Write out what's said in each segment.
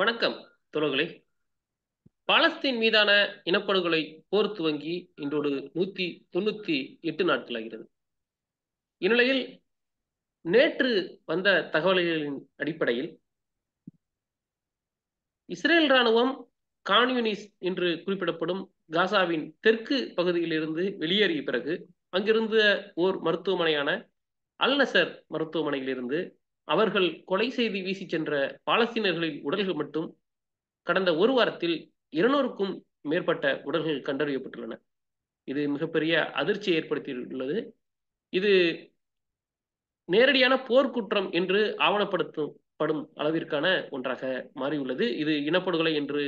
வணக்கம் தோழர்களே பாலஸ்தீன் மீதான இனப்படுகொலை போர் துவங்கி இன்றோடு நூத்தி தொண்ணூத்தி எட்டு நாட்கள் ஆகிறது இந்நிலையில் நேற்று வந்த தகவல்களின் அடிப்படையில் இஸ்ரேல் ராணுவம் கான்யூனிஸ் என்று குறிப்பிடப்படும் காசாவின் தெற்கு பகுதியிலிருந்து வெளியேறிய பிறகு அங்கிருந்த ஓர் மருத்துவமனையான அல்நசர் மருத்துவமனையிலிருந்து அவர்கள் கொலை செய்தி வீசி சென்ற பாலஸ்தீனர்களின் உடல்கள் மட்டும் கடந்த ஒரு வாரத்தில் இருநூறுக்கும் மேற்பட்ட உடல்கள் கண்டறியப்பட்டுள்ளன இது மிகப்பெரிய அதிர்ச்சியை ஏற்படுத்தியுள்ளது இது நேரடியான போர்க்குற்றம் என்று ஆவணப்படுத்தப்படும் அளவிற்கான ஒன்றாக மாறியுள்ளது இது இனப்படுகொலை என்று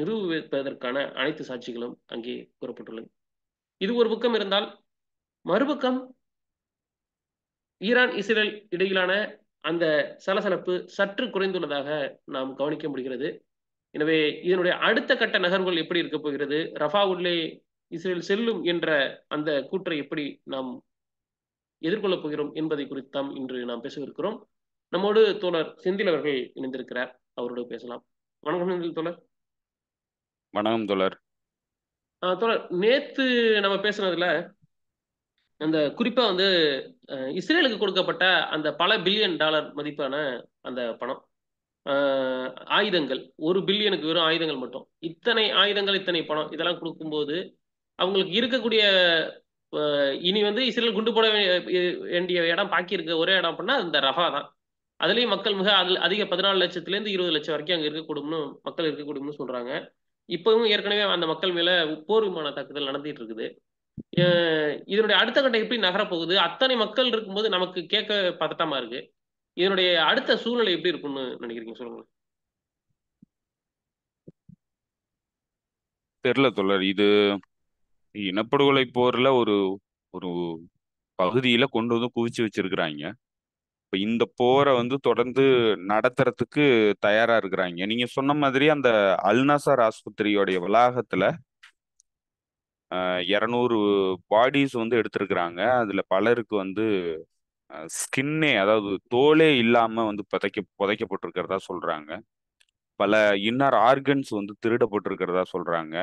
நிரூபிப்பதற்கான அனைத்து சாட்சிகளும் அங்கே கூறப்பட்டுள்ளது இது ஒரு பக்கம் இருந்தால் மறுபக்கம் ஈரான் இஸ்ரேல் இடையிலான அந்த சலசலப்பு சற்று குறைந்துள்ளதாக நாம் கவனிக்க முடிகிறது எனவே இதனுடைய அடுத்த கட்ட நகர்வுகள் எப்படி இருக்க போகிறது ரஃபா உள்ளே இஸ்ரேல் செல்லும் என்ற அந்த கூற்றை எப்படி நாம் எதிர்கொள்ளப் போகிறோம் என்பதை குறித்தாம் இன்று நாம் பேசவிருக்கிறோம் நம்மோடு தோழர் செந்தில் அவர்கள் இணைந்திருக்கிறார் அவரோடு பேசலாம் வணக்கம் செந்தில் தோழர் வணக்கம் தோழர் தோழர் நேத்து நம்ம பேசுனதுல அந்த குறிப்பா வந்து இஸ்ரேலுக்கு கொடுக்கப்பட்ட அந்த பல பில்லியன் டாலர் மதிப்பான அந்த பணம் ஆயுதங்கள் ஒரு பில்லியனுக்கு வெறும் ஆயுதங்கள் மட்டும் இத்தனை ஆயுதங்கள் இத்தனை பணம் இதெல்லாம் கொடுக்கும்போது அவங்களுக்கு இருக்கக்கூடிய இனி வந்து இஸ்ரேல் குண்டு போட வேண்டிய இடம் பாக்கி இருக்க ஒரே இடம் அப்படின்னா அந்த ரஃபா தான் அதுலேயும் மக்கள் மிக அதிக பதினாலு லட்சத்துலேருந்து இருபது லட்சம் வரைக்கும் அங்கே இருக்கக்கூடும்னு மக்கள் இருக்கக்கூடும்னு சொல்றாங்க இப்பவும் ஏற்கனவே அந்த மக்கள் மேல போர் விமான தாக்குதல் நடந்துட்டு இருக்குது இதனுடைய அடுத்த கட்டம் எப்படி நகரப்போகுது அத்தனை மக்கள் இருக்கும்போது நமக்கு கேட்க பதட்டமா இருக்கு இதனுடைய அடுத்த சூழ்நிலை எப்படி இருக்கும்னு நினைக்கிறீங்க சொல்லுங்க தெரியல தொடர் இது இனப்படுகொலை போர்ல ஒரு ஒரு பகுதியில கொண்டு வந்து குவிச்சு வச்சிருக்கிறாங்க இப்ப இந்த போரை வந்து தொடர்ந்து நடத்துறதுக்கு தயாரா இருக்கிறாங்க நீங்க சொன்ன மாதிரி அந்த அல்நசர் ஆஸ்பத்திரியோடைய வளாகத்துல இரநூறு பாடிஸ் வந்து எடுத்திருக்கிறாங்க அதில் பலருக்கு வந்து ஸ்கின்னே அதாவது தோலே இல்லாமல் வந்து புதைக்க புதைக்கப்பட்டிருக்கிறதா சொல்கிறாங்க பல இன்னர் ஆர்கன்ஸ் வந்து திருடப்பட்டிருக்கிறதா சொல்கிறாங்க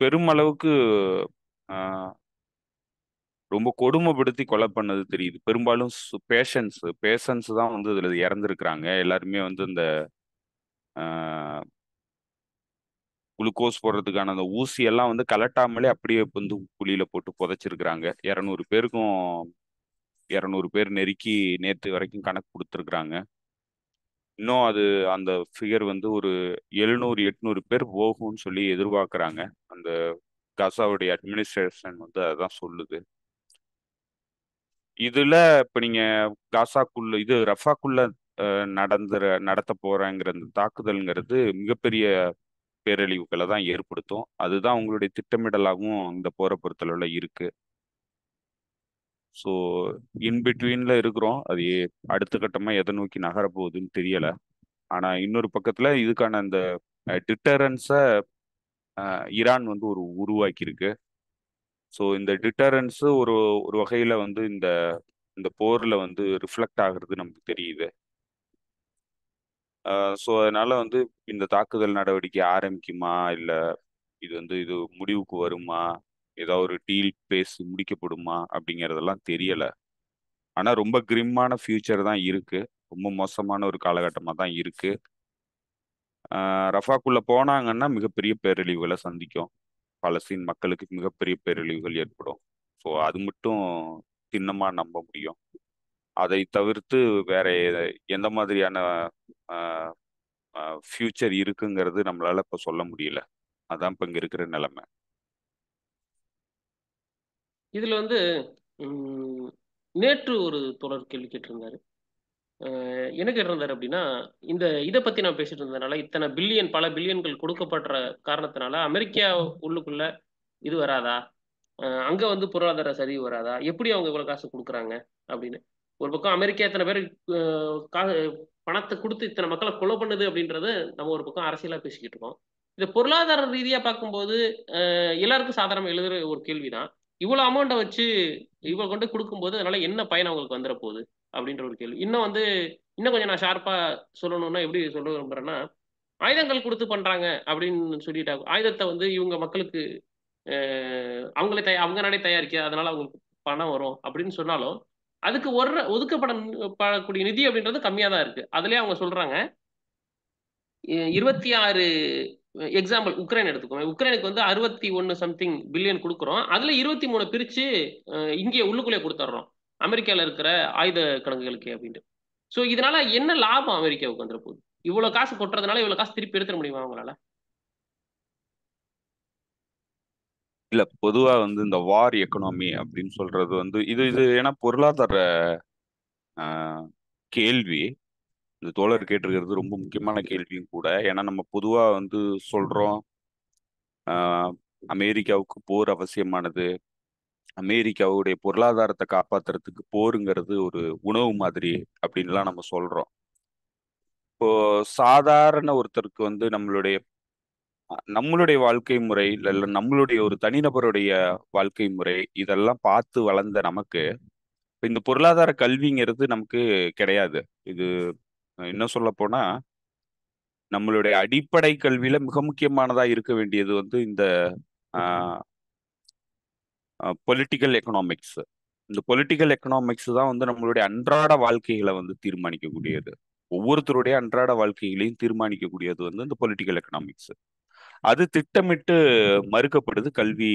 பெருமளவுக்கு ரொம்ப கொடுமைப்படுத்தி கொலை பண்ணது தெரியுது பெரும்பாலும் பேஷன்ஸ் பேஷன்ஸ் தான் வந்து இதில் இறந்துருக்குறாங்க எல்லாருமே வந்து இந்த குளுக்கோஸ் போடுறதுக்கான அந்த ஊசியெல்லாம் வந்து கலட்டாமலே அப்படியே வந்து குழியில போட்டு புதைச்சிருக்கிறாங்க இரநூறு பேருக்கும் இரநூறு பேர் நெருக்கி நேற்று வரைக்கும் கணக்கு கொடுத்துருக்குறாங்க இன்னும் அது அந்த ஃபிகர் வந்து ஒரு எழுநூறு எட்நூறு பேர் போகும்னு சொல்லி எதிர்பார்க்குறாங்க அந்த காசாவுடைய அட்மினிஸ்ட்ரேஷன் வந்து அதான் சொல்லுது இதுல இப்போ நீங்க காசாக்குள்ள இது ரஃபாக்குள்ள நடந்துற நடத்த போறாங்கிற அந்த தாக்குதல்ங்கிறது மிகப்பெரிய பேரழிவுகளை தான் ஏற்படுத்தும் அதுதான் உங்களுடைய திட்டமிடலாகவும் இந்த போரை பொறுத்தளவில் இருக்கு ஸோ இன்பிட்வீனில் இருக்கிறோம் அது அடுத்த கட்டமாக எதை நோக்கி நகரப்போகுதுன்னு தெரியலை ஆனால் இன்னொரு பக்கத்தில் இதுக்கான அந்த டிட்டரன்ஸை ஈரான் வந்து ஒரு உருவாக்கியிருக்கு ஸோ இந்த டிட்டரன்ஸு ஒரு ஒரு வகையில் வந்து இந்த இந்த போரில் வந்து ரிஃப்ளெக்ட் ஆகிறது நமக்கு தெரியுது ஸோ அதனால வந்து இந்த தாக்குதல் நடவடிக்கை ஆரம்பிக்குமா இல்லை இது வந்து இது முடிவுக்கு வருமா ஏதாவது ஒரு டீல் பேசி முடிக்கப்படுமா அப்படிங்கிறதெல்லாம் தெரியலை ஆனால் ரொம்ப கிரிம்மான ஃபியூச்சர் தான் இருக்குது ரொம்ப மோசமான ஒரு காலகட்டமாக தான் இருக்குது ரஃபாக்குள்ளே போனாங்கன்னா மிகப்பெரிய பேரழிவுகளை சந்திக்கும் பலஸ்தீன் மக்களுக்கு மிகப்பெரிய பேரழிவுகள் ஏற்படும் ஸோ அது மட்டும் திண்ணமாக நம்ப முடியும் அதை தவிர்த்து வேற எந்த மாதிரியான ஃபியூச்சர் இருக்குங்கிறது நம்மளால இப்போ சொல்ல முடியல அதான் இப்போ இங்கே இருக்கிற நிலைமை இதில் வந்து நேற்று ஒரு தொடர் கேள்வி கேட்டிருந்தாரு என்ன கேட்டிருந்தாரு அப்படின்னா இந்த இதை பற்றி நான் பேசிட்டு இருந்ததுனால இத்தனை பில்லியன் பல பில்லியன்கள் கொடுக்கப்படுற காரணத்தினால அமெரிக்கா உள்ளுக்குள்ள இது வராதா அங்கே வந்து பொருளாதார சரிவு வராதா எப்படி அவங்க இவ்வளோ காசு கொடுக்குறாங்க அப்படின்னு ஒரு பக்கம் அமெரிக்கா இத்தனை பேர் பணத்தை கொடுத்து இத்தனை மக்களை கொலை பண்ணுது அப்படின்றத நம்ம ஒரு பக்கம் அரசியலாக பேசிக்கிட்டு இருக்கோம் இந்த பொருளாதார ரீதியாக பார்க்கும்போது எல்லாருக்கும் சாதாரண எழுதுற ஒரு கேள்விதான் இவ்வளோ அமௌண்ட்டை வச்சு இவ்வளோ கொண்டு கொடுக்கும்போது அதனால என்ன பயன் அவங்களுக்கு வந்துட போகுது அப்படின்ற ஒரு கேள்வி இன்னும் வந்து இன்னும் கொஞ்சம் நான் ஷார்ப்பாக சொல்லணும்னா எப்படி சொல்ல விரும்புறேன்னா ஆயுதங்கள் கொடுத்து பண்ணுறாங்க அப்படின்னு சொல்லிட்டா ஆயுதத்தை வந்து இவங்க மக்களுக்கு அவங்களே தயா அவங்க நாடே தயாரிக்க அதனால அவங்களுக்கு பணம் வரும் அப்படின்னு சொன்னாலும் அதுக்கு ஒரு ஒதுக்கப்படக்கூடிய நிதி அப்படின்றது கம்மியாக தான் இருக்கு அதுலேயே அவங்க சொல்றாங்க இருபத்தி ஆறு எக்ஸாம்பிள் உக்ரைன் எடுத்துக்கோங்க உக்ரைனுக்கு வந்து அறுபத்தி ஒன்று சம்திங் பில்லியன் கொடுக்குறோம் அதில் இருபத்தி மூணு பிரித்து இங்கே உள்ளுக்குள்ளே கொடுத்துட்றோம் அமெரிக்காவில் இருக்கிற ஆயுத கிடங்குகளுக்கு அப்படின்ட்டு ஸோ இதனால என்ன லாபம் அமெரிக்காவுக்கு வந்துட போகுது இவ்வளோ காசு கொட்டுறதுனால இவ்வளோ காசு திருப்பி எடுத்துட முடியுமா அவங்களால இல்ல பொதுவா வந்து இந்த வார் எக்கனாமி அப்படின்னு சொல்றது வந்து இது இது ஏன்னா பொருளாதார கேள்வி இந்த தோழர் கேட்டிருக்கிறது ரொம்ப முக்கியமான கேள்வியும் கூட ஏன்னா நம்ம பொதுவா வந்து சொல்றோம் அமெரிக்காவுக்கு போர் அவசியமானது அமெரிக்காவுடைய பொருளாதாரத்தை காப்பாத்துறதுக்கு போருங்கிறது ஒரு உணவு மாதிரி அப்படின்லாம் நம்ம சொல்றோம் இப்போ சாதாரண ஒருத்தருக்கு வந்து நம்மளுடைய நம்மளுடைய வாழ்க்கை முறை இல்ல நம்மளுடைய ஒரு தனிநபருடைய வாழ்க்கை முறை இதெல்லாம் பார்த்து வளர்ந்த நமக்கு இந்த பொருளாதார கல்விங்கிறது நமக்கு கிடையாது இது என்ன சொல்ல போனா நம்மளுடைய அடிப்படை கல்வியில மிக முக்கியமானதா இருக்க வேண்டியது வந்து இந்த பொலிட்டிக்கல் எக்கனாமிக்ஸ் இந்த பொலிட்டிக்கல் எக்கனாமிக்ஸ் தான் வந்து நம்மளுடைய அன்றாட வாழ்க்கைகளை வந்து தீர்மானிக்கக்கூடியது ஒவ்வொருத்தருடைய அன்றாட வாழ்க்கைகளையும் தீர்மானிக்கக்கூடியது வந்து இந்த பொலிட்டிக்கல் எக்கனாமிக்ஸ் அது திட்டமிட்டு மறுக்கப்படுது கல்வி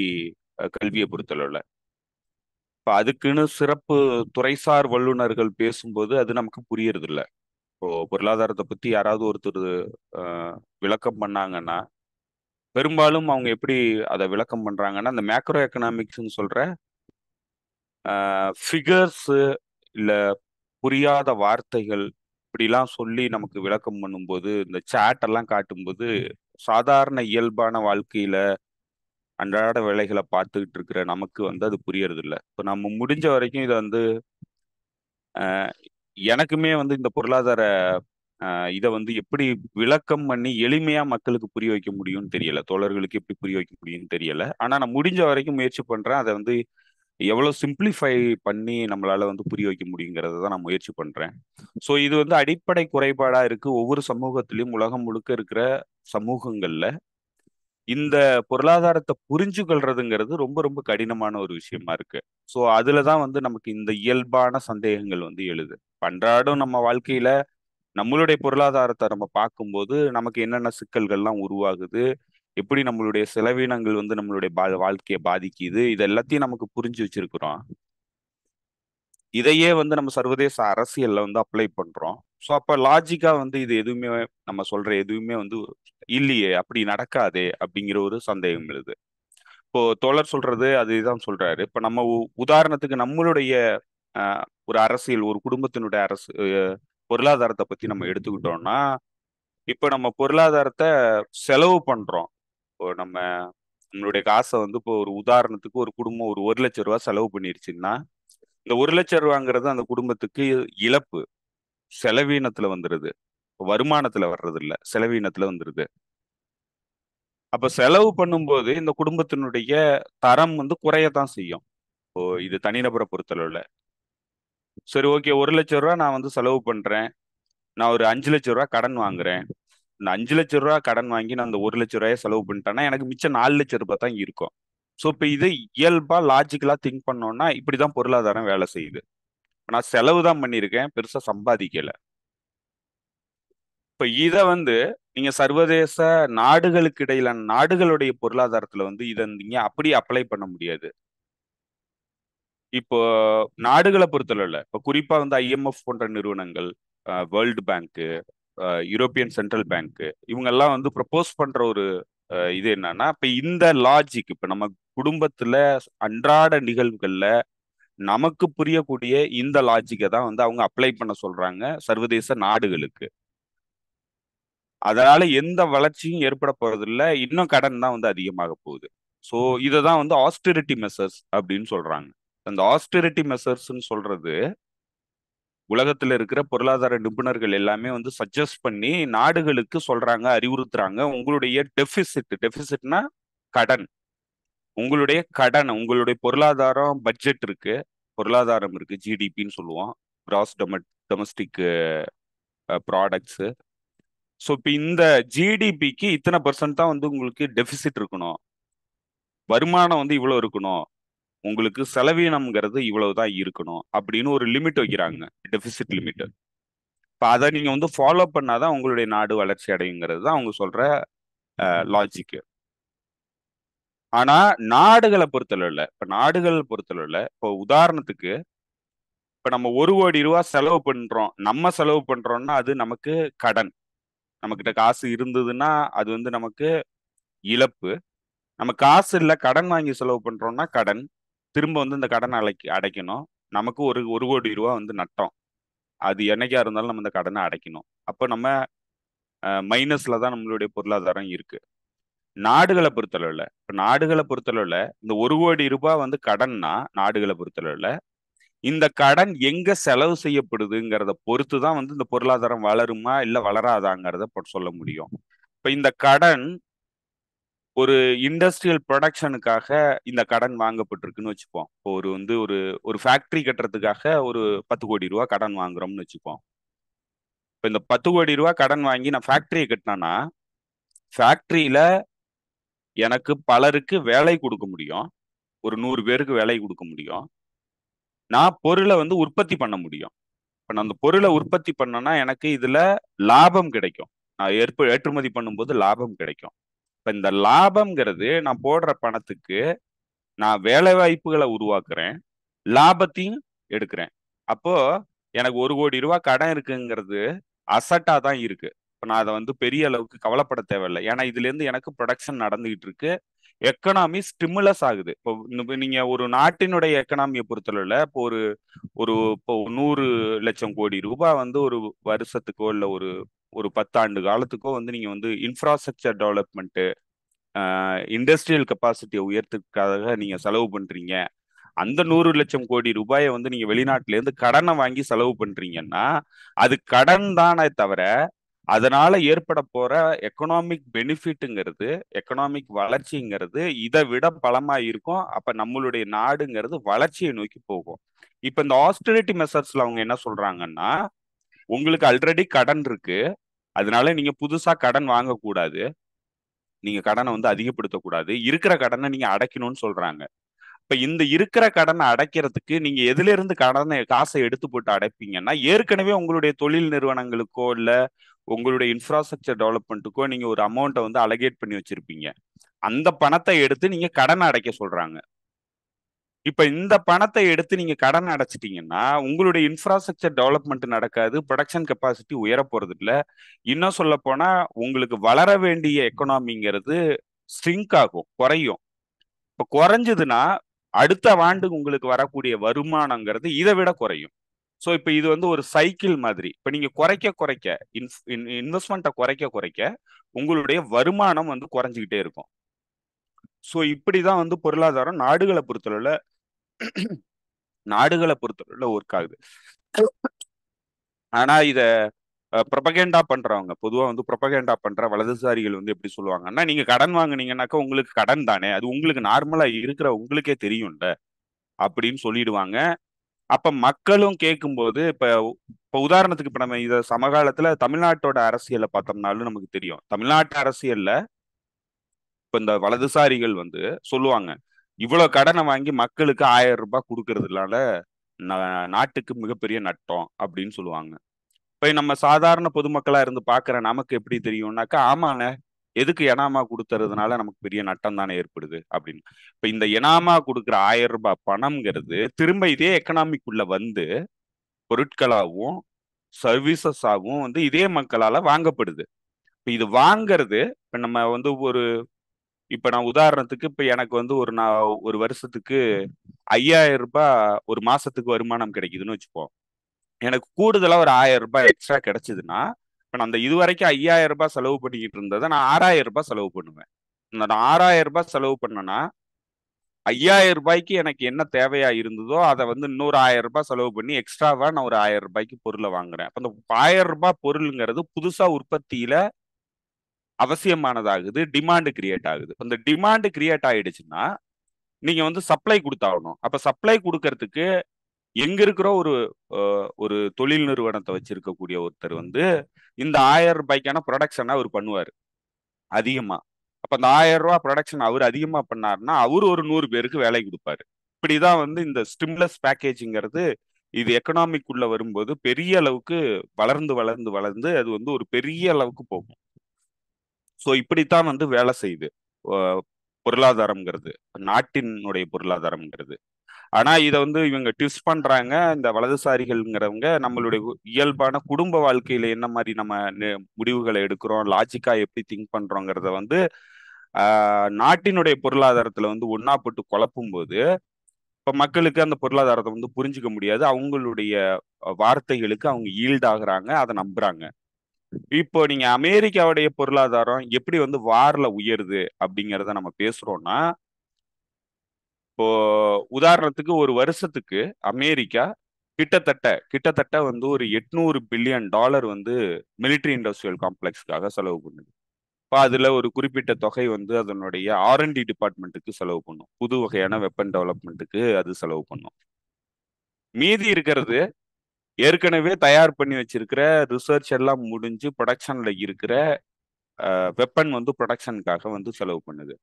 கல்வியை பொறுத்தளவில் இப்போ அதுக்குன்னு சிறப்பு துறைசார் வல்லுநர்கள் பேசும்போது அது நமக்கு புரியறது இல்லை இப்போ பொருளாதாரத்தை பற்றி யாராவது ஒருத்தர் விளக்கம் பண்ணாங்கன்னா பெரும்பாலும் அவங்க எப்படி அதை விளக்கம் பண்ணுறாங்கன்னா அந்த மேக்ரோ எக்கனாமிக்ஸ்ன்னு சொல்கிற ஃபிகர்ஸு இல்லை புரியாத வார்த்தைகள் இப்படிலாம் சொல்லி நமக்கு விளக்கம் பண்ணும்போது இந்த சேட்டெல்லாம் காட்டும்போது சாதாரண இயல்பான வாழ்க்கையில அன்றாட வேலைகளை பார்த்துக்கிட்டு இருக்கிற நமக்கு வந்து அது புரியறது இல்லை இப்போ நம்ம முடிஞ்ச வரைக்கும் இதை வந்து எனக்குமே வந்து இந்த பொருளாதார இதை வந்து எப்படி விளக்கம் பண்ணி எளிமையா மக்களுக்கு புரிய வைக்க முடியும்னு தெரியல தோழர்களுக்கு எப்படி புரிய வைக்க முடியும்னு தெரியல ஆனா நான் முடிஞ்ச வரைக்கும் முயற்சி பண்றேன் அதை வந்து எவ்வளோ சிம்பிளிஃபை பண்ணி நம்மளால வந்து புரிய வைக்க முடியுங்கிறத தான் நான் முயற்சி பண்ணுறேன் ஸோ இது வந்து அடிப்படை குறைபாடாக இருக்குது ஒவ்வொரு சமூகத்திலையும் உலகம் முழுக்க இருக்கிற சமூகங்களில் இந்த பொருளாதாரத்தை புரிஞ்சு கொள்றதுங்கிறது ரொம்ப ரொம்ப கடினமான ஒரு விஷயமா இருக்கு ஸோ அதுல தான் வந்து நமக்கு இந்த இயல்பான சந்தேகங்கள் வந்து எழுது பன்றாடும் நம்ம வாழ்க்கையில நம்மளுடைய பொருளாதாரத்தை நம்ம பார்க்கும்போது நமக்கு என்னென்ன சிக்கல்கள்லாம் உருவாகுது எப்படி நம்மளுடைய செலவினங்கள் வந்து நம்மளுடைய வாழ்க்கையை பாதிக்குது இது எல்லாத்தையும் நமக்கு புரிஞ்சு வச்சிருக்கிறோம் இதையே வந்து நம்ம சர்வதேச அரசியல்ல வந்து அப்ளை பண்றோம் ஸோ அப்ப லாஜிக்கா வந்து இது எதுவுமே நம்ம சொல்ற எதுவுமே வந்து இல்லையே அப்படி நடக்காதே அப்படிங்கிற ஒரு சந்தேகம் எழுது இப்போ தோழர் சொல்றது அதுதான் சொல்றாரு இப்ப நம்ம உதாரணத்துக்கு நம்மளுடைய ஒரு அரசியல் ஒரு குடும்பத்தினுடைய அரசு பொருளாதாரத்தை பத்தி நம்ம எடுத்துக்கிட்டோம்னா இப்ப நம்ம பொருளாதாரத்தை செலவு பண்றோம் இப்போ நம்ம நம்மளுடைய காசை வந்து இப்போ ஒரு உதாரணத்துக்கு ஒரு குடும்பம் ஒரு ஒரு லட்ச ரூபா செலவு பண்ணிருச்சுன்னா இந்த ஒரு லட்ச ரூபாங்கிறது அந்த குடும்பத்துக்கு இழப்பு செலவீனத்துல வந்துருது வருமானத்துல வர்றது இல்ல செலவீனத்துல வந்துருது அப்ப செலவு பண்ணும்போது இந்த குடும்பத்தினுடைய தரம் வந்து குறையத்தான் செய்யும் இப்போ இது தனிநபரை பொறுத்தளவுல சரி ஓகே ஒரு லட்ச ரூபா நான் வந்து செலவு பண்றேன் நான் ஒரு அஞ்சு லட்ச ரூபா கடன் வாங்குறேன் அஞ்சு லட்ச ரூபா கடன் வாங்கி நான் அந்த ஒரு லட்ச ரூபாய செலவு பண்ணிட்டேன்னா எனக்கு மிச்சம் நாலு லட்ச ரூபாய் தான் இருக்கும் ஸோ இப்போ இது இயல்பா லாஜிக்கலா திங்க் பண்ணோம்னா இப்படிதான் பொருளாதாரம் வேலை செய்யுது நான் செலவு தான் பண்ணியிருக்கேன் பெருசா சம்பாதிக்கல இப்ப இத வந்து நீங்க சர்வதேச நாடுகளுக்கு இடையிலான நாடுகளுடைய பொருளாதாரத்துல வந்து இதை நீங்க அப்படி அப்ளை பண்ண முடியாது இப்போ நாடுகளை பொறுத்தளவுல இப்போ குறிப்பா வந்து ஐஎம்எஃப் போன்ற நிறுவனங்கள் world bank European central bank இவங்கெல்லாம் வந்து ப்ரப்போஸ் பண்ற ஒரு இது என்னன்னா இப்ப இந்த லாஜிக் இப்ப நம்ம குடும்பத்துல அன்றாட நிகழ்வுகள்ல நமக்கு புரியக்கூடிய இந்த லாஜிக்கை தான் வந்து அவங்க அப்ளை பண்ண சொல்றாங்க சர்வதேச நாடுகளுக்கு அதனால எந்த வளர்ச்சியும் ஏற்பட போறதில்ல இன்னும் கடன் தான் வந்து அதிகமாக போகுது ஸோ இதை தான் வந்து ஆஸ்டிரிட்டி மெசர்ஸ் அப்படின்னு சொல்றாங்க அந்த ஆஸ்டிரிட்டி மெசர்ஸ்ன்னு சொல்றது உலகத்துல இருக்கிற பொருளாதார நிபுணர்கள் எல்லாமே வந்து சஜஸ்ட் பண்ணி நாடுகளுக்கு சொல்றாங்க அறிவுறுத்துறாங்க உங்களுடைய டெபிசிட் டெபிசிட்னா கடன் உங்களுடைய கடன் உங்களுடைய பொருளாதாரம் பட்ஜெட் இருக்கு பொருளாதாரம் இருக்கு ஜிடிபின்னு சொல்லுவோம் gross dom domestic products so இப்போ இந்த ஜிடிபிக்கு இத்தனை பர்சன்ட் தான் வந்து உங்களுக்கு டெபிசிட் இருக்கணும் வருமானம் வந்து இவ்வளோ இருக்கணும் உங்களுக்கு செலவீனம்ங்கிறது இவ்வளவுதான் இருக்கணும் அப்படின்னு ஒரு லிமிட் வைக்கிறாங்க டெபிசிட் லிமிட் இப்போ அதை நீங்க வந்து ஃபாலோ பண்ணாதான் உங்களுடைய நாடு வளர்ச்சி அடையுங்கிறது தான் அவங்க சொல்ற லாஜிக்கு ஆனா நாடுகளை பொறுத்தளவுல இப்ப நாடுகள் பொறுத்தளவுல இப்போ உதாரணத்துக்கு இப்ப நம்ம ஒரு கோடி ரூபா செலவு பண்றோம் நம்ம செலவு பண்றோம்னா அது நமக்கு கடன் நம்மக்கிட்ட காசு இருந்ததுன்னா அது வந்து நமக்கு இழப்பு நம்ம காசு இல்லை கடன் வாங்கி செலவு பண்றோம்னா கடன் திரும்ப வந்து இந்த கடனை அழைக்க அடைக்கணும் நமக்கு ஒரு ஒரு கோடி ரூபா வந்து நட்டம் அது என்னைக்கா இருந்தாலும் நம்ம இந்த கடனை அடைக்கணும் அப்போ நம்ம மைனஸில் தான் நம்மளுடைய பொருளாதாரம் இருக்குது நாடுகளை பொறுத்தளவில் இப்போ நாடுகளை பொறுத்தளவில் இந்த ஒரு கோடி ரூபாய் வந்து கடன்னா நாடுகளை பொறுத்தளவில் இந்த கடன் எங்கே செலவு செய்யப்படுதுங்கிறத பொறுத்து தான் வந்து இந்த பொருளாதாரம் வளருமா இல்லை வளராதாங்கிறத சொல்ல முடியும் இப்போ இந்த கடன் ஒரு இண்டஸ்ட்ரியல் ப்ரொடக்ஷனுக்காக இந்த கடன் வாங்கப்பட்டிருக்குன்னு வச்சுப்போம் இப்போ ஒரு வந்து ஒரு ஒரு ஃபேக்ட்ரி கட்டுறதுக்காக ஒரு பத்து கோடி ரூபா கடன் வாங்குறோம்னு வச்சுப்போம் இப்போ இந்த பத்து கோடி ரூபா கடன் வாங்கி நான் ஃபேக்ட்ரியை கட்டினேன்னா ஃபேக்ட்ரியில எனக்கு பலருக்கு வேலை கொடுக்க முடியும் ஒரு நூறு பேருக்கு வேலை கொடுக்க முடியும் நான் பொருளை வந்து உற்பத்தி பண்ண முடியும் இப்போ நான் அந்த பொருளை உற்பத்தி பண்ணேன்னா எனக்கு இதில் லாபம் கிடைக்கும் நான் ஏற்ப ஏற்றுமதி பண்ணும்போது லாபம் கிடைக்கும் இப்ப இந்த லாபம்ங்கிறது நான் போடுற பணத்துக்கு நான் வேலை வாய்ப்புகளை உருவாக்குறேன் லாபத்தையும் எடுக்கிறேன் அப்போ எனக்கு ஒரு கோடி ரூபாய் கடன் இருக்குங்கிறது அசட்டா தான் இருக்கு இப்போ நான் அதை வந்து பெரிய அளவுக்கு கவலைப்பட தேவையில்லை ஏன்னா இதுல இருந்து எனக்கு ப்ரொடக்ஷன் நடந்துகிட்டு இருக்கு எக்கனாமி ஸ்டிமுலஸ் ஆகுது இப்போ நீங்க ஒரு நாட்டினுடைய எக்கனாமியை பொறுத்தளவுல இப்போ ஒரு ஒரு இப்போ நூறு லட்சம் கோடி ரூபாய் வந்து ஒரு வருஷத்துக்கோ இல்லை ஒரு ஒரு பத்தாண்டு காலத்துக்கோ வந்து நீங்கள் வந்து இன்ஃப்ராஸ்ட்ரக்சர் டெவலப்மெண்ட்டு இண்டஸ்ட்ரியல் கெப்பாசிட்டியை உயர்த்துக்காக நீங்கள் செலவு பண்ணுறீங்க அந்த நூறு லட்சம் கோடி ரூபாயை வந்து நீங்கள் வெளிநாட்டிலேருந்து கடனை வாங்கி செலவு பண்ணுறீங்கன்னா அது கடன் தானே தவிர அதனால ஏற்பட போற எக்கனாமிக் பெனிஃபிட்டுங்கிறது எக்கனாமிக் வளர்ச்சிங்கிறது இதை விட பலமா இருக்கும் அப்ப நம்மளுடைய நாடுங்கிறது வளர்ச்சியை நோக்கி போகும் இப்ப இந்த ஆஸ்டிரிட்டி மெசர்ஸ்ல அவங்க என்ன சொல்றாங்கன்னா உங்களுக்கு ஆல்ரெடி கடன் இருக்கு அதனால நீங்க புதுசா கடன் வாங்கக்கூடாது நீங்க கடனை வந்து அதிகப்படுத்தக்கூடாது இருக்கிற கடனை நீங்க அடைக்கணும்னு சொல்றாங்க இப்ப இந்த இருக்கிற கடனை அடைக்கிறதுக்கு நீங்க எதுல இருந்து கடனை காசை எடுத்து போட்டு அடைப்பீங்கன்னா ஏற்கனவே உங்களுடைய தொழில் நிறுவனங்களுக்கோ இல்ல உங்களுடைய இன்ஃப்ராஸ்ட்ரக்சர் டெவலப்மெண்ட்டுக்கோ நீங்க ஒரு அமௌண்ட்டை வந்து அலகேட் பண்ணி வச்சிருப்பீங்க அந்த பணத்தை எடுத்து நீங்க கடனை அடைக்க சொல்றாங்க இப்ப இந்த பணத்தை எடுத்து நீங்க கடன் அடைச்சிட்டீங்கன்னா உங்களுடைய இன்ஃப்ராஸ்ட்ரக்சர் டெவலப்மெண்ட் நடக்காது ப்ரொடக்ஷன் கெப்பாசிட்டி உயர போறது இல்ல இன்னும் சொல்ல போனா உங்களுக்கு வளர வேண்டிய எக்கனாமிங்கிறது ஸ்ட்ரிங்க் ஆகும் குறையும் இப்ப குறைஞ்சதுன்னா அடுத்த ஆண்டு உங்களுக்கு வரக்கூடிய வருமானங்கிறது இதை விட குறையும் ஸோ இப்போ இது வந்து ஒரு சைக்கிள் மாதிரி இப்போ நீங்கள் குறைக்க குறைக்க இன் இன்வெஸ்ட்மெண்ட்டை குறைக்க குறைக்க உங்களுடைய வருமானம் வந்து குறைஞ்சிக்கிட்டே இருக்கும் ஸோ இப்படி தான் வந்து பொருளாதாரம் நாடுகளை பொறுத்தளவில் நாடுகளை பொறுத்தவரையில ஒர்க் ஆகுது ஆனா இத ப்ரொபகேண்டா பண்றவங்க பொதுவா வந்து ப்ரொபகேண்டா பண்ற வலதுசாரிகள் வந்து எப்படி சொல்லுவாங்கன்னா நீங்க கடன் வாங்கினீங்கன்னாக்கா உங்களுக்கு கடன் தானே அது உங்களுக்கு நார்மலா இருக்கிற உங்களுக்கே தெரியும்ல அப்படின்னு சொல்லிடுவாங்க அப்ப மக்களும் கேட்கும்போது இப்ப இப்ப உதாரணத்துக்கு இப்ப நம்ம இத சமகாலத்துல தமிழ்நாட்டோட அரசியலை பார்த்தோம்னாலும் நமக்கு தெரியும் தமிழ்நாட்டு அரசியல்ல இப்ப இந்த வலதுசாரிகள் வந்து சொல்லுவாங்க இவ்வளவு கடனை வாங்கி மக்களுக்கு ஆயிரம் ரூபாய் கொடுக்கறதுனால நாட்டுக்கு மிகப்பெரிய நட்டம் அப்படின்னு சொல்லுவாங்க இப்ப நம்ம சாதாரண பொதுமக்களா இருந்து பாக்குற நமக்கு எப்படி தெரியும்னாக்கா ஆமாண்ண எதுக்கு எனாமா கொடுத்துறதுனால நமக்கு பெரிய நட்டம் தானே ஏற்படுது அப்படின்னு இப்ப இந்த எனாமா கொடுக்குற ஆயிரம் ரூபாய் பணம்ங்கிறது திரும்ப இதே எக்கனாமிக்குள்ள வந்து பொருட்களாகவும் சர்வீசஸாகவும் வந்து இதே மக்களால வாங்கப்படுது இப்போ இது வாங்கிறது இப்போ நம்ம வந்து ஒரு இப்ப நான் உதாரணத்துக்கு இப்ப எனக்கு வந்து ஒரு நான் ஒரு வருஷத்துக்கு ஐயாயிரம் ரூபாய் ஒரு மாசத்துக்கு வருமானம் கிடைக்குதுன்னு வச்சுப்போம் எனக்கு கூடுதலா ஒரு ஆயிரம் ரூபாய் எக்ஸ்ட்ரா கிடைச்சதுன்னா இப்ப நான் அந்த இது வரைக்கும் ஐயாயிரம் ரூபாய் செலவு பண்ணிக்கிட்டு இருந்ததை நான் ஆறாயிரம் ரூபாய் செலவு பண்ணுவேன் நான் ஆறாயிரம் ரூபாய் செலவு பண்ணனா ஐயாயிரம் ரூபாய்க்கு எனக்கு என்ன தேவையா இருந்ததோ அதை வந்து இன்னொரு ஆயிரம் ரூபாய் செலவு பண்ணி எக்ஸ்ட்ராவா நான் ஒரு ஆயிரம் ரூபாய்க்கு பொருளை வாங்குறேன் அப்ப அந்த ஆயிரம் ரூபாய் பொருளுங்கிறது புதுசா உற்பத்தியில அவசியமானதாகுது டிமாண்டு கிரியேட் ஆகுது அந்த டிமாண்டு கிரியேட் ஆயிடுச்சுன்னா நீங்க வந்து சப்ளை கொடுத்தாகணும் அப்ப சப்ளை கொடுக்கறதுக்கு எங்க இருக்கிற ஒரு ஒரு தொழில் நிறுவனத்தை வச்சிருக்கக்கூடிய ஒருத்தர் வந்து இந்த ஆயிரம் ரூபாய்க்கான ப்ரொடக்ஷனை அவர் பண்ணுவார் அதிகமா அப்ப அந்த ஆயிரம் ரூபா ப்ரொடக்ஷன் அவர் அதிகமா பண்ணார்னா அவர் ஒரு நூறு பேருக்கு வேலை கொடுப்பாரு இப்படிதான் வந்து இந்த ஸ்டிம்லெஸ் பேக்கேஜிங்கிறது இது எக்கனாமிக் உள்ள வரும்போது பெரிய அளவுக்கு வளர்ந்து வளர்ந்து வளர்ந்து அது வந்து ஒரு பெரிய அளவுக்கு போகும் ஸோ இப்படித்தான் வந்து வேலை செய்யுது பொருளாதாரம்ங்கிறது நாட்டினுடைய பொருளாதாரம்ங்கிறது ஆனா இதை வந்து இவங்க டிப்ஸ் பண்றாங்க இந்த வலதுசாரிகள்ங்கிறவங்க நம்மளுடைய இயல்பான குடும்ப வாழ்க்கையில என்ன மாதிரி நம்ம முடிவுகளை எடுக்கிறோம் லாஜிக்கா எப்படி திங்க் பண்றோங்கிறத வந்து நாட்டினுடைய பொருளாதாரத்துல வந்து ஒன்னா போட்டு குழப்பும் போது இப்ப மக்களுக்கு அந்த பொருளாதாரத்தை வந்து புரிஞ்சுக்க முடியாது அவங்களுடைய வார்த்தைகளுக்கு அவங்க ஈல்ட் ஆகுறாங்க அதை நம்புறாங்க இப்போ நீங்க அமெரிக்காவுடைய பொருளாதாரம் எப்படி வந்து வார்ல உயருது அப்படிங்கிறத நம்ம பேசுறோம்னா இப்போ உதாரணத்துக்கு ஒரு வருஷத்துக்கு அமெரிக்கா கிட்டத்தட்ட கிட்டத்தட்ட வந்து ஒரு எட்நூறு பில்லியன் டாலர் வந்து மிலிட்ரி இண்டஸ்ட்ரியல் காம்ப்ளெக்ஸ்க்காக செலவு பண்ணுது இப்போ அதில் ஒரு குறிப்பிட்ட தொகை வந்து அதனுடைய ஆர்என்டி டிபார்ட்மெண்ட்டுக்கு செலவு பண்ணும் புது வகையான வெப்பன் டெவலப்மெண்ட்டுக்கு அது செலவு பண்ணும் மீதி இருக்கிறது ஏற்கனவே தயார் பண்ணி வச்சிருக்கிற ரிசர்ச் எல்லாம் முடிஞ்சு ப்ரொடக்ஷன்ல இருக்கிற வெப்பன் வந்து ப்ரொடக்ஷனுக்காக வந்து செலவு பண்ணுது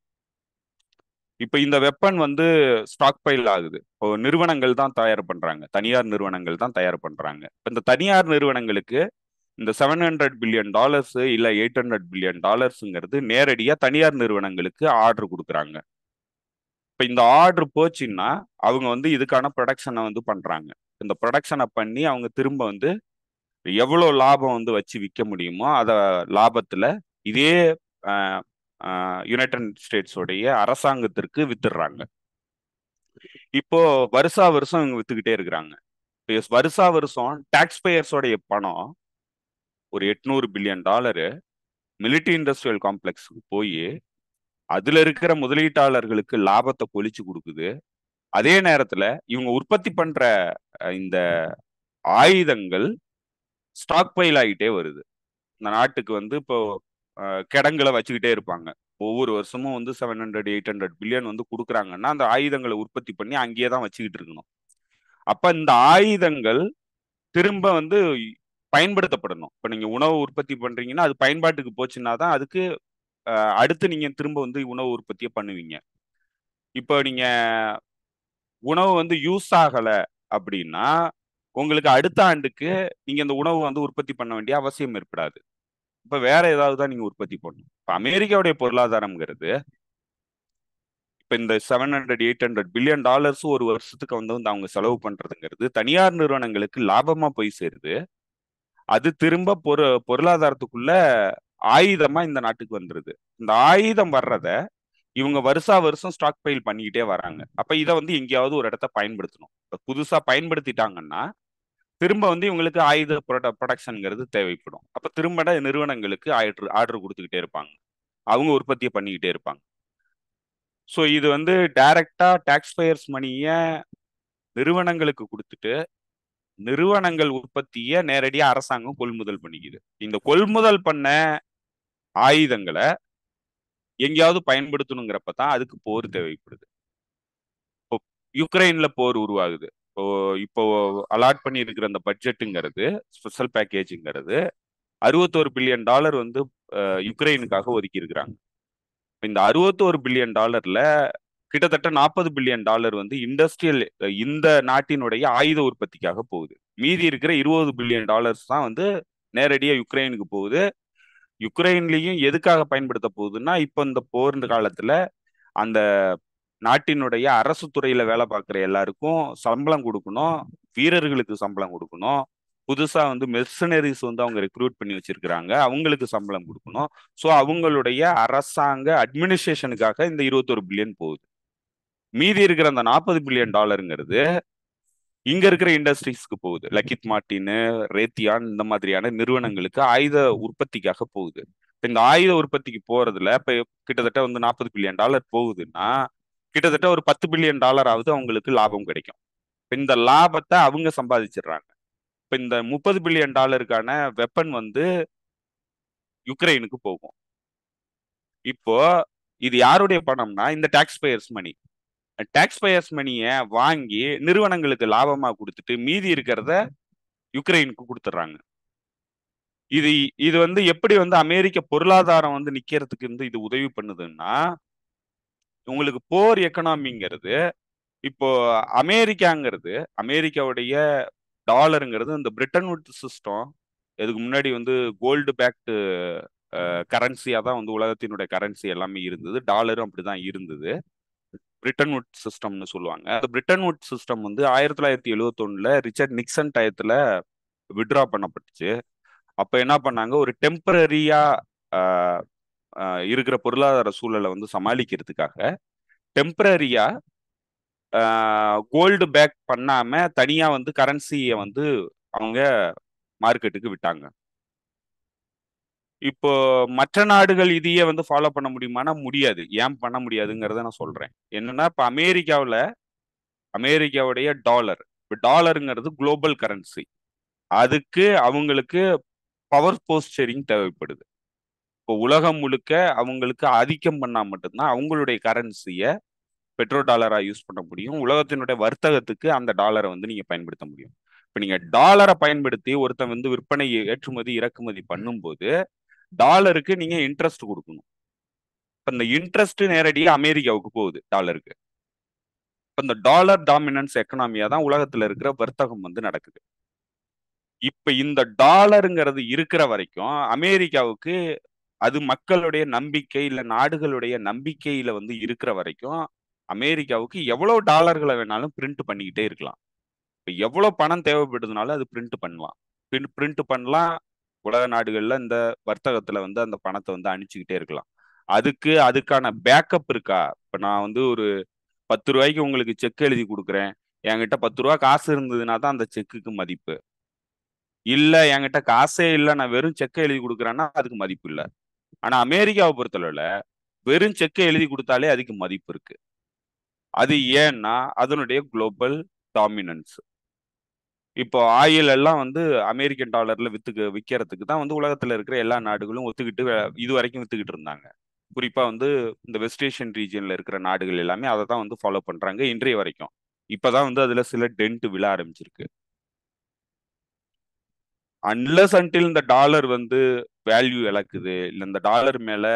இப்போ இந்த வெப்பன் வந்து ஸ்டாக் பைல் ஆகுது இப்போ நிறுவனங்கள் தான் தயார் பண்றாங்க தனியார் நிறுவனங்கள் தான் தயார் பண்றாங்க இப்போ இந்த தனியார் நிறுவனங்களுக்கு இந்த செவன் ஹண்ட்ரட் பில்லியன் டாலர்ஸ் இல்லை எயிட் ஹண்ட்ரட் பில்லியன் டாலர்ஸுங்கிறது நேரடியாக தனியார் நிறுவனங்களுக்கு ஆர்டர் கொடுக்குறாங்க இப்போ இந்த ஆர்டர் போச்சுன்னா அவங்க வந்து இதுக்கான ப்ரொடக்ஷனை வந்து பண்ணுறாங்க இந்த ப்ரொடக்ஷனை பண்ணி அவங்க திரும்ப வந்து எவ்வளோ லாபம் வந்து வச்சு விற்க முடியுமோ அதை லாபத்தில் இதே யுனைடெட் ஸ்டேட்ஸோடைய அரசாங்கத்திற்கு வித்துடுறாங்க இப்போ வருஷா வருஷம் இவங்க வித்துக்கிட்டே இருக்கிறாங்க வருஷா வருஷம் டாக்ஸ் பேயர்ஸோடைய பணம் ஒரு எட்நூறு பில்லியன் டாலரு மிலிட்ரி இண்டஸ்ட்ரியல் காம்ப்ளெக்ஸுக்கு போய் அதுல இருக்கிற முதலீட்டாளர்களுக்கு லாபத்தை பொழிச்சு கொடுக்குது அதே நேரத்துல இவங்க உற்பத்தி பண்ற இந்த ஆயுதங்கள் ஸ்டாக் பைல் ஆகிட்டே வருது இந்த நாட்டுக்கு வந்து இப்போ கிடங்களை வச்சுக்கிட்டே இருப்பாங்க ஒவ்வொரு வருஷமும் வந்து seven hundred eight hundred billion வந்து கொடுக்குறாங்கன்னா அந்த ஆயுதங்களை உற்பத்தி பண்ணி அங்கேயே தான் வச்சுக்கிட்டு இருக்கணும் அப்ப இந்த ஆயுதங்கள் திரும்ப வந்து பயன்படுத்தப்படணும் இப்போ நீங்க உணவு உற்பத்தி பண்றீங்கன்னா அது பயன்பாட்டுக்கு போச்சுன்னா தான் அதுக்கு அடுத்து நீங்க திரும்ப வந்து உணவு உற்பத்தியை பண்ணுவீங்க இப்போ நீங்க உணவு வந்து யூஸ் ஆகலை அப்படின்னா உங்களுக்கு அடுத்த ஆண்டுக்கு நீங்க இந்த உணவு வந்து உற்பத்தி பண்ண வேண்டிய அவசியம் ஏற்படாது இப்ப வேற ஏதாவது தான் நீங்க உற்பத்தி பண்ணணும் இப்ப அமெரிக்காவுடைய பொருளாதாரம்ங்கிறது இப்ப இந்த seven hundred eight hundred billion dollars ஒரு வருஷத்துக்கு வந்து வந்து அவங்க செலவு பண்றதுங்கிறது தனியார் நிறுவனங்களுக்கு லாபமா போய் சேருது அது திரும்ப பொரு பொருளாதாரத்துக்குள்ள ஆயுதமா இந்த நாட்டுக்கு வந்துருது இந்த ஆயுதம் வர்றத இவங்க வருஷா வருஷம் ஸ்டாக் பைல் பண்ணிக்கிட்டே வராங்க அப்ப இதை வந்து எங்கேயாவது ஒரு இடத்த பயன்படுத்தணும் புதுசா பயன்படுத்திட்டாங்கன்னா திரும்ப வந்து இவங்களுக்கு ஆயுத ப்ரொடக்ஷனுங்கிறது தேவைப்படும் அப்ப திரும்ப நிறுவனங்களுக்கு ஆர்டர் ஆர்டர் கொடுத்துக்கிட்டே இருப்பாங்க அவங்க உற்பத்தியை பண்ணிக்கிட்டே இருப்பாங்க ஸோ இது வந்து டைரக்டா டேக்ஸ் பேயர்ஸ் மணியை நிறுவனங்களுக்கு கொடுத்துட்டு நிறுவனங்கள் உற்பத்தியை நேரடியாக அரசாங்கம் கொள்முதல் பண்ணிக்குது இந்த கொள்முதல் பண்ண ஆயுதங்களை எங்கேயாவது பயன்படுத்தணுங்கிறப்ப தான் அதுக்கு போர் தேவைப்படுது இப்போ யுக்ரைன்ல போர் உருவாகுது இப்போ இப்போ அலாட் பண்ணி இருக்கிற அந்த பட்ஜெட்டுங்கிறது ஸ்பெஷல் பேக்கேஜுங்கிறது அறுபத்தோரு பில்லியன் டாலர் வந்து யுக்ரைனுக்காக ஒதுக்கி இருக்கிறாங்க இந்த அறுபத்தோரு பில்லியன் டாலர்ல கிட்டத்தட்ட நாற்பது பில்லியன் டாலர் வந்து இண்டஸ்ட்ரியல் இந்த நாட்டினுடைய ஆயுத உற்பத்திக்காக போகுது மீதி இருக்கிற இருபது பில்லியன் டாலர்ஸ் தான் வந்து நேரடியாக யுக்ரைனுக்கு போகுது யுக்ரைன்லையும் எதுக்காக பயன்படுத்த போகுதுன்னா இப்போ இந்த போர் காலத்தில் அந்த நாட்டினுடைய அரசு துறையில் வேலை பார்க்குற எல்லாருக்கும் சம்பளம் கொடுக்கணும் வீரர்களுக்கு சம்பளம் கொடுக்கணும் புதுசாக வந்து மெர்சனரிஸ் வந்து அவங்க ரெக்ரூட் பண்ணி வச்சிருக்கிறாங்க அவங்களுக்கு சம்பளம் கொடுக்கணும் ஸோ அவங்களுடைய அரசாங்க அட்மினிஸ்ட்ரேஷனுக்காக இந்த இருபத்தொரு பில்லியன் போகுது மீதி இருக்கிற அந்த நாற்பது பில்லியன் டாலருங்கிறது இங்க இருக்கிற இண்டஸ்ட்ரீஸ்க்கு போகுது லக்கித் மார்டின் ரேத்தியான் இந்த மாதிரியான நிறுவனங்களுக்கு ஆயுத உற்பத்திக்காக போகுது இந்த ஆயுத உற்பத்திக்கு போறதுல இப்ப கிட்டத்தட்ட வந்து நாற்பது பில்லியன் டாலர் போகுதுன்னா கிட்டத்தட்ட ஒரு பத்து பில்லியன் டாலராவது அவங்களுக்கு லாபம் கிடைக்கும் இப்போ இந்த லாபத்தை அவங்க சம்பாதிச்சிடுறாங்க இப்போ இந்த முப்பது பில்லியன் டாலருக்கான வெப்பன் வந்து யுக்ரைனுக்கு போகும் இப்போ இது யாருடைய பணம்னா இந்த tax payers money tax payers மணியை வாங்கி நிறுவனங்களுக்கு லாபமாக கொடுத்துட்டு மீதி இருக்கிறத யுக்ரைனுக்கு கொடுத்துட்றாங்க இது இது வந்து எப்படி வந்து அமெரிக்க பொருளாதாரம் வந்து நிற்கிறதுக்கு வந்து இது உதவி பண்ணுதுன்னா உங்களுக்கு போர் எக்கனாமிங்கிறது இப்போ அமெரிக்காங்கிறது அமெரிக்காவுடைய டாலருங்கிறது இந்த பிரிட்டன் சிஸ்டம் இதுக்கு முன்னாடி வந்து கோல்டு பேக்டு கரன்சியாக தான் வந்து உலகத்தினுடைய கரன்சி எல்லாமே இருந்தது டாலரும் அப்படி தான் இருந்தது பிரிட்டன்வுட் சிஸ்டம்னு சொல்லுவாங்க அந்த பிரிட்டன்வுட் சிஸ்டம் வந்து ஆயிரத்தி தொள்ளாயிரத்தி எழுவத்தொன்னுல ரிச்சர்ட் நிக்சன் டயத்துல விட்ரா பண்ணப்பட்டுச்சு அப்போ என்ன பண்ணாங்க ஒரு டெம்பரரியா இருக்கிற பொருளாதார சூழலை வந்து சமாளிக்கிறதுக்காக டெம்பரரியா கோல்டு பேக் பண்ணாம தனியா வந்து கரன்சியை வந்து அவங்க மார்க்கெட்டுக்கு விட்டாங்க இப்போ மற்ற நாடுகள் இதையே வந்து ஃபாலோ பண்ண முடியுமானா முடியாது ஏன் பண்ண முடியாதுங்கிறத நான் சொல்றேன் என்னன்னா இப்போ அமெரிக்காவில் அமெரிக்காவுடைய டாலர் இப்போ டாலருங்கிறது குளோபல் கரன்சி அதுக்கு அவங்களுக்கு பவர் போஸ்டரிங் தேவைப்படுது இப்போ உலகம் முழுக்க அவங்களுக்கு ஆதிக்கம் பண்ணால் மட்டும்தான் அவங்களுடைய கரன்சியை பெட்ரோ டாலராக யூஸ் பண்ண முடியும் உலகத்தினுடைய வர்த்தகத்துக்கு அந்த டாலரை வந்து நீங்கள் பயன்படுத்த முடியும் இப்போ நீங்கள் டாலரை பயன்படுத்தி ஒருத்தன் வந்து விற்பனை ஏற்றுமதி இறக்குமதி பண்ணும்போது டாலருக்கு நீங்க இன்ட்ரெஸ்ட் கொடுக்கணும் இப்போ இந்த இன்ட்ரெஸ்ட் நேரடியாக அமெரிக்காவுக்கு போகுது டாலருக்கு இப்போ இந்த டாலர் டாமினன்ஸ் எக்கனாமியா தான் உலகத்தில் இருக்கிற வர்த்தகம் வந்து நடக்குது இப்போ இந்த டாலருங்கிறது இருக்கிற வரைக்கும் அமெரிக்காவுக்கு அது மக்களுடைய நம்பிக்கை இல்லை நாடுகளுடைய நம்பிக்கையில வந்து இருக்கிற வரைக்கும் அமெரிக்காவுக்கு எவ்வளோ டாலர்களை வேணாலும் பிரிண்ட் பண்ணிக்கிட்டே இருக்கலாம் இப்போ எவ்வளோ பணம் தேவைப்படுதுனாலும் அது பிரிண்ட் பண்ணலாம் பிரிண்ட் பண்ணலாம் உலக நாடுகளில் இந்த வர்த்தகத்தில் வந்து அந்த பணத்தை வந்து அனுப்பிச்சுக்கிட்டே இருக்கலாம் அதுக்கு அதுக்கான பேக்கப் இருக்கா இப்போ நான் வந்து ஒரு பத்து ரூபாய்க்கு உங்களுக்கு செக் எழுதி கொடுக்குறேன் என்கிட்ட பத்து ரூபா காசு இருந்ததுன்னா தான் அந்த செக்குக்கு மதிப்பு இல்லை என்கிட்ட காசே இல்லை நான் வெறும் செக்கை எழுதி கொடுக்குறேன்னா அதுக்கு மதிப்பு இல்லை ஆனால் அமெரிக்காவை பொறுத்தளவில் வெறும் செக்கை எழுதி கொடுத்தாலே அதுக்கு மதிப்பு இருக்கு அது ஏன்னா அதனுடைய குளோபல் டாமினன்ஸ் இப்போ ஆயில் எல்லாம் வந்து அமெரிக்கன் டாலர்ல வித்துக்கு விற்கிறதுக்கு தான் வந்து உலகத்துல இருக்கிற எல்லா நாடுகளும் ஒத்துக்கிட்டு இது வரைக்கும் வித்துக்கிட்டு இருந்தாங்க குறிப்பா வந்து இந்த வெஸ்ட் ஏஷியன் ரீஜியன்ல இருக்கிற நாடுகள் எல்லாமே அதை தான் வந்து ஃபாலோ பண்றாங்க இன்றைய வரைக்கும் இப்பதான் வந்து அதுல சில டென்ட் விழ ஆரம்பிச்சிருக்கு அன்லஸ் அன்டில் இந்த டாலர் வந்து வேல்யூ இழக்குது இல்லை இந்த டாலர் மேல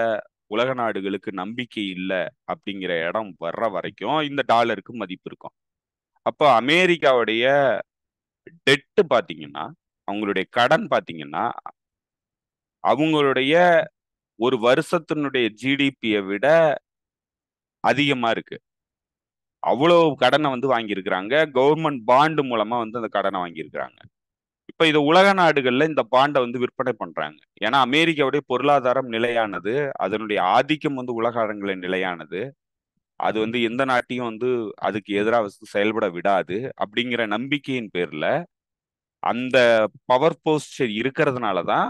உலக நாடுகளுக்கு நம்பிக்கை இல்லை அப்படிங்கிற இடம் வர்ற வரைக்கும் இந்த டாலருக்கு மதிப்பு இருக்கும் அப்போ அமெரிக்காவுடைய டெட்டு பார்த்தீங்கன்னா அவங்களுடைய கடன் பார்த்தீங்கன்னா அவங்களுடைய ஒரு வருஷத்தினுடைய ஜிடிபியை விட அதிகமாக இருக்கு அவ்வளோ கடனை வந்து வாங்கியிருக்கிறாங்க கவர்மெண்ட் பாண்டு மூலமாக வந்து அந்த கடனை வாங்கியிருக்கிறாங்க இப்போ இது உலக நாடுகளில் இந்த பாண்டை வந்து விற்பனை பண்ணுறாங்க ஏன்னா அமெரிக்காவுடைய பொருளாதாரம் நிலையானது அதனுடைய ஆதிக்கம் வந்து உலக அரங்கில் நிலையானது அது வந்து எந்த நாட்டையும் வந்து அதுக்கு எதிராக செயல்பட விடாது அப்படிங்கிற நம்பிக்கையின் பேரில் அந்த பவர் போஸ்டர் இருக்கிறதுனால தான்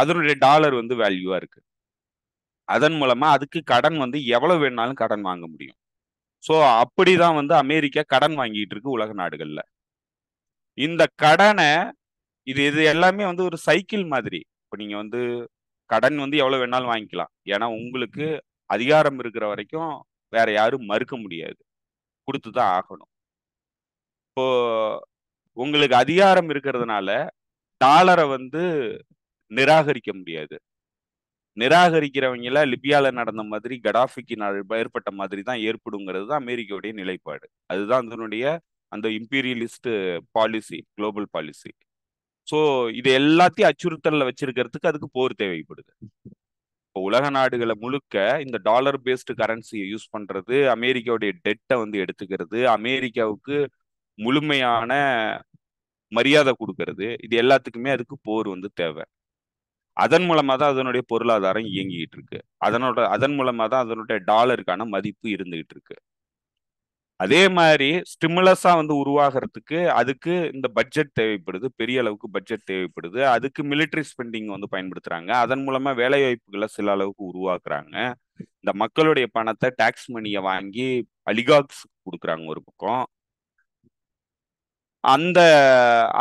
அதனுடைய டாலர் வந்து வேல்யூவாக இருக்கு அதன் மூலமா அதுக்கு கடன் வந்து எவ்வளவு வேணாலும் கடன் வாங்க முடியும் ஸோ அப்படிதான் வந்து அமெரிக்கா கடன் வாங்கிட்டு இருக்கு உலக நாடுகள்ல இந்த கடனை இது இது எல்லாமே வந்து ஒரு சைக்கிள் மாதிரி இப்போ நீங்க வந்து கடன் வந்து எவ்வளவு வேணாலும் வாங்கிக்கலாம் ஏன்னா உங்களுக்கு அதிகாரம் இருக்கிற வரைக்கும் வேற யாரும் மறுக்க முடியாது கொடுத்து தான் ஆகணும் இப்போ உங்களுக்கு அதிகாரம் இருக்கிறதுனால டாலரை வந்து நிராகரிக்க முடியாது நிராகரிக்கிறவங்கள லிபியால நடந்த மாதிரி கடாஃபிக்கு ஏற்பட்ட மாதிரி தான் ஏற்படுங்கிறது தான் அமெரிக்காவுடைய நிலைப்பாடு அதுதான் அதனுடைய அந்த imperialist policy global policy so இது எல்லாத்தையும் அச்சுறுத்தலில் வச்சிருக்கிறதுக்கு அதுக்கு போர் தேவைப்படுது இப்போ உலக நாடுகளை முழுக்க இந்த டாலர் பேஸ்டு கரன்சியை யூஸ் பண்றது அமெரிக்காவுடைய டெட்டை வந்து எடுத்துக்கிறது அமெரிக்காவுக்கு முழுமையான மரியாதை கொடுக்கறது இது எல்லாத்துக்குமே அதுக்கு போர் வந்து தேவை அதன் மூலமா தான் அதனுடைய பொருளாதாரம் இயங்கிட்டு இருக்கு அதனோட அதன் மூலமா தான் அதனுடைய டாலருக்கான மதிப்பு இருந்துகிட்டு இருக்கு அதே மாதிரி ஸ்டிமுலஸா வந்து உருவாகிறதுக்கு அதுக்கு இந்த பட்ஜெட் தேவைப்படுது பெரிய அளவுக்கு பட்ஜெட் தேவைப்படுது அதுக்கு மிலிட்ரி ஸ்பெண்டிங் வந்து பயன்படுத்துறாங்க அதன் மூலமா வேலை வாய்ப்புகளை சில அளவுக்கு உருவாக்குறாங்க இந்த மக்களுடைய பணத்தை டாக்ஸ் மணியை வாங்கி அலிகாக்ஸ் கொடுக்குறாங்க ஒரு பக்கம் அந்த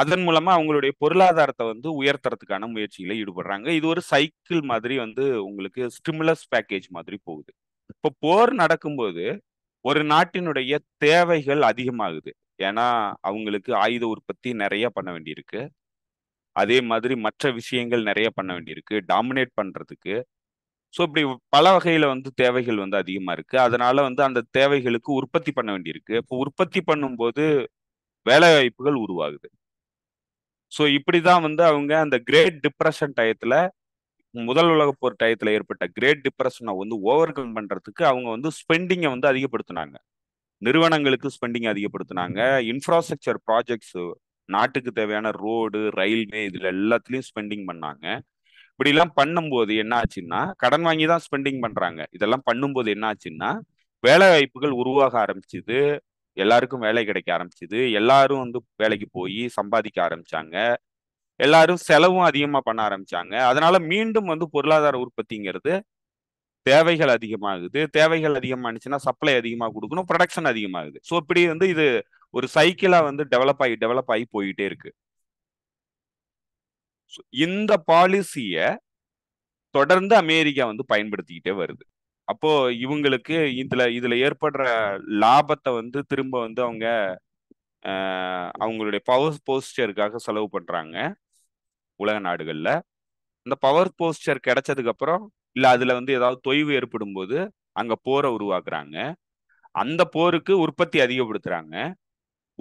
அதன் மூலமா அவங்களுடைய பொருளாதாரத்தை வந்து உயர்த்துறதுக்கான முயற்சியில ஈடுபடுறாங்க இது ஒரு சைக்கிள் மாதிரி வந்து உங்களுக்கு ஸ்டிமுலஸ் பேக்கேஜ் மாதிரி போகுது இப்போ போர் நடக்கும்போது ஒரு நாட்டினுடைய தேவைகள் அதிகமாகுது ஏன்னா அவங்களுக்கு ஆயுத உற்பத்தி நிறைய பண்ண வேண்டியிருக்கு அதே மாதிரி மற்ற விஷயங்கள் நிறைய பண்ண வேண்டியிருக்கு டாமினேட் பண்றதுக்கு ஸோ இப்படி பல வகையில வந்து தேவைகள் வந்து அதிகமா இருக்கு அதனால வந்து அந்த தேவைகளுக்கு உற்பத்தி பண்ண வேண்டியிருக்கு இப்போ உற்பத்தி பண்ணும்போது வேலை வாய்ப்புகள் உருவாகுது ஸோ இப்படிதான் வந்து அவங்க அந்த கிரேட் டிப்ரெஷன் டயத்துல முதல் உலக போர் டயத்துல ஏற்பட்ட கிரேட் டிப்ரெஷனை வந்து ஓவர் கம் பண்றதுக்கு அவங்க வந்து ஸ்பெண்டிங்கை வந்து அதிகப்படுத்தினாங்க நிறுவனங்களுக்கு ஸ்பெண்டிங் அதிகப்படுத்தினாங்க இன்ஃப்ராஸ்ட்ரக்சர் ப்ராஜெக்ட்ஸ் நாட்டுக்கு தேவையான ரோடு ரயில்வே இதுல எல்லாத்துலயும் ஸ்பெண்டிங் பண்ணாங்க இப்படிலாம் பண்ணும்போது என்ன ஆச்சுன்னா கடன் வாங்கி தான் ஸ்பெண்டிங் பண்றாங்க இதெல்லாம் பண்ணும்போது என்ன ஆச்சுன்னா வேலை வாய்ப்புகள் உருவாக ஆரம்பிச்சுது எல்லாருக்கும் வேலை கிடைக்க ஆரம்பிச்சுது எல்லாரும் வந்து வேலைக்கு போய் சம்பாதிக்க ஆரம்பிச்சாங்க எல்லாரும் செலவும் அதிகமாக பண்ண ஆரம்பிச்சாங்க அதனால மீண்டும் வந்து பொருளாதார உற்பத்திங்கிறது தேவைகள் அதிகமாகுது தேவைகள் அதிகமானுச்சுன்னா சப்ளை அதிகமாக கொடுக்கணும் ப்ரொடக்ஷன் அதிகமாகுது ஸோ இப்படி வந்து இது ஒரு சைக்கிளாக வந்து டெவலப் ஆகி டெவலப் ஆகி போயிட்டே இருக்கு இந்த பாலிசியை தொடர்ந்து அமெரிக்கா வந்து பயன்படுத்திக்கிட்டே வருது அப்போ இவங்களுக்கு இதுல இதுல ஏற்படுற லாபத்தை வந்து திரும்ப வந்து அவங்க அவங்களுடைய பவர் போஸ்டருக்காக செலவு பண்றாங்க உலக நாடுகள்ல அந்த பவர் போஸ்டர் கிடைச்சதுக்கு அப்புறம் இல்ல அதுல வந்து ஏதாவது தொய்வு ஏற்படும் போது அங்க போரை உருவாக்குறாங்க அந்த போருக்கு உற்பத்தி அதிகப்படுத்துறாங்க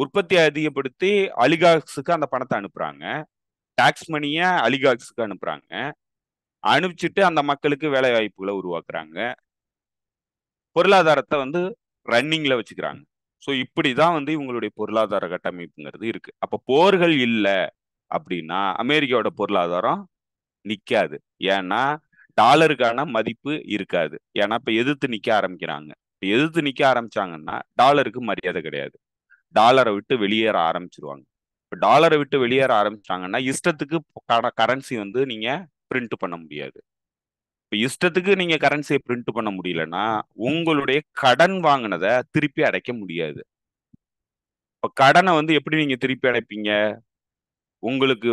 உற்பத்தி அதிகப்படுத்தி அலிகாக்ஸுக்கு அந்த பணத்தை அனுப்புறாங்க டாக்ஸ் மணியை அலிகாக்ஸுக்கு அனுப்புறாங்க அனுப்பிச்சிட்டு அந்த மக்களுக்கு வேலை வாய்ப்புகளை உருவாக்குறாங்க பொருளாதாரத்தை வந்து ரன்னிங்ல வச்சுக்கிறாங்க ஸோ இப்படி தான் வந்து இவங்களுடைய பொருளாதார கட்டமைப்புங்கிறது இருக்கு அப்போ போர்கள் இல்லை அப்படின்னா அமெரிக்காவோட பொருளாதாரம் நிற்காது ஏன்னா டாலருக்கான மதிப்பு இருக்காது ஏன்னா இப்போ எதிர்த்து நிற்க ஆரம்பிக்கிறாங்க இப்போ எதிர்த்து நிற்க ஆரம்பிச்சாங்கன்னா டாலருக்கு மரியாதை கிடையாது டாலரை விட்டு வெளியேற ஆரம்பிச்சிருவாங்க இப்போ டாலரை விட்டு வெளியேற ஆரம்பிச்சாங்கன்னா இஷ்டத்துக்கு கரன்சி வந்து நீங்கள் பிரிண்ட் பண்ண முடியாது இப்போ இஷ்டத்துக்கு நீங்க கரன்சியை பிரிண்ட் பண்ண முடியலன்னா உங்களுடைய கடன் வாங்கினதை திருப்பி அடைக்க முடியாது இப்போ கடனை வந்து எப்படி நீங்க திருப்பி அடைப்பீங்க உங்களுக்கு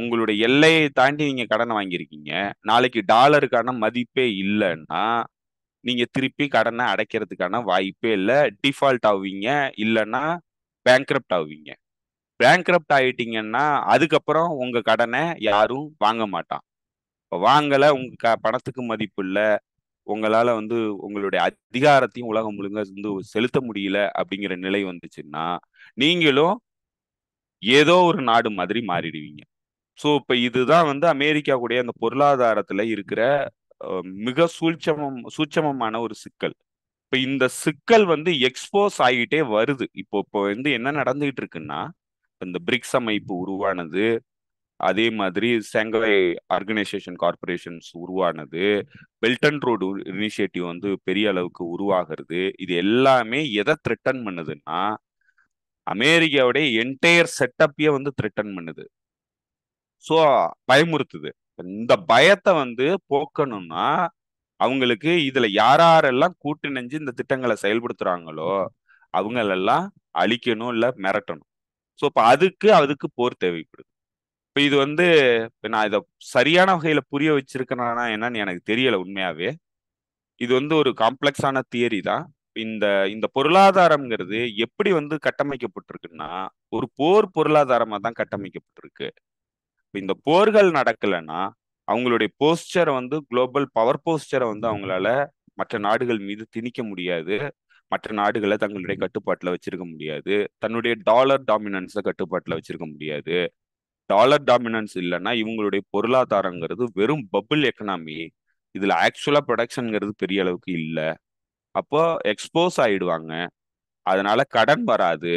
உங்களுடைய எல்லையை தாண்டி நீங்க கடனை வாங்கியிருக்கீங்க நாளைக்கு டாலருக்கான மதிப்பே இல்லைன்னா நீங்க திருப்பி கடனை அடைக்கிறதுக்கான வாய்ப்பே இல்லை டிஃபால்ட் ஆவீங்க இல்லைன்னா பேங்க்ரப்ட் ஆவீங்க பேங்க்ரப்ட் ஆகிட்டீங்கன்னா அதுக்கப்புறம் உங்க கடனை யாரும் வாங்க மாட்டான் இப்போ வாங்கலை உங்க க பணத்துக்கு மதிப்பு இல்லை உங்களால் வந்து உங்களுடைய அதிகாரத்தையும் உலகம் முழுங்க வந்து செலுத்த முடியல அப்படிங்கிற நிலை வந்துச்சுன்னா நீங்களும் ஏதோ ஒரு நாடு மாதிரி மாறிடுவீங்க ஸோ இப்போ இதுதான் வந்து அமெரிக்கா கூடிய அந்த பொருளாதாரத்தில் இருக்கிற மிக சூட்சமம் சூட்சமமான ஒரு சிக்கல் இப்போ இந்த சிக்கல் வந்து எக்ஸ்போஸ் ஆகிட்டே வருது இப்போ இப்போ வந்து என்ன நடந்துகிட்டு இருக்குன்னா இந்த பிரிக்ஸ் அமைப்பு உருவானது அதே மாதிரி செங்காய் ஆர்கனைசேஷன் கார்பரேஷன்ஸ் உருவானது பெல்ட் அண்ட் ரோடு இனிஷியேட்டிவ் வந்து பெரிய அளவுக்கு உருவாகிறது இது எல்லாமே எதை த்ரெட்டன் பண்ணுதுன்னா அமெரிக்காவுடைய என்டையர் செட்டப்பையே வந்து த்ரெட்டன் பண்ணுது ஸோ பயமுறுத்துது இந்த பயத்தை வந்து போக்கணும்னா அவங்களுக்கு இதுல யாரெல்லாம் கூட்டு நெஞ்சு இந்த திட்டங்களை செயல்படுத்துறாங்களோ அவங்களெல்லாம் அழிக்கணும் இல்லை மிரட்டணும் ஸோ இப்போ அதுக்கு அதுக்கு போர் தேவைப்படுது இப்போ இது வந்து நான் இதை சரியான வகையில புரிய வச்சிருக்கேனா என்னன்னு எனக்கு தெரியல உண்மையாவே இது வந்து ஒரு காம்ப்ளெக்ஸான தியரி தான் இந்த இந்த பொருளாதாரம்ங்கிறது எப்படி வந்து கட்டமைக்கப்பட்டிருக்குன்னா ஒரு போர் பொருளாதாரமா தான் கட்டமைக்கப்பட்டிருக்கு இந்த போர்கள் நடக்கலைன்னா அவங்களுடைய போஸ்டரை வந்து குளோபல் பவர் போஸ்டரை வந்து அவங்களால மற்ற நாடுகள் மீது திணிக்க முடியாது மற்ற நாடுகளை தங்களுடைய கட்டுப்பாட்டில் வச்சிருக்க முடியாது தன்னுடைய டாலர் டாமினன்ஸை கட்டுப்பாட்டில் வச்சிருக்க முடியாது டாலர் டாமினன்ஸ் இல்லைன்னா இவங்களுடைய பொருளாதாரங்கிறது வெறும் பபுள் எக்கனாமி இதில் ஆக்சுவலாக ப்ரொடக்ஷனுங்கிறது பெரிய அளவுக்கு இல்லை அப்போ எக்ஸ்போஸ் ஆகிடுவாங்க அதனால கடன் வராது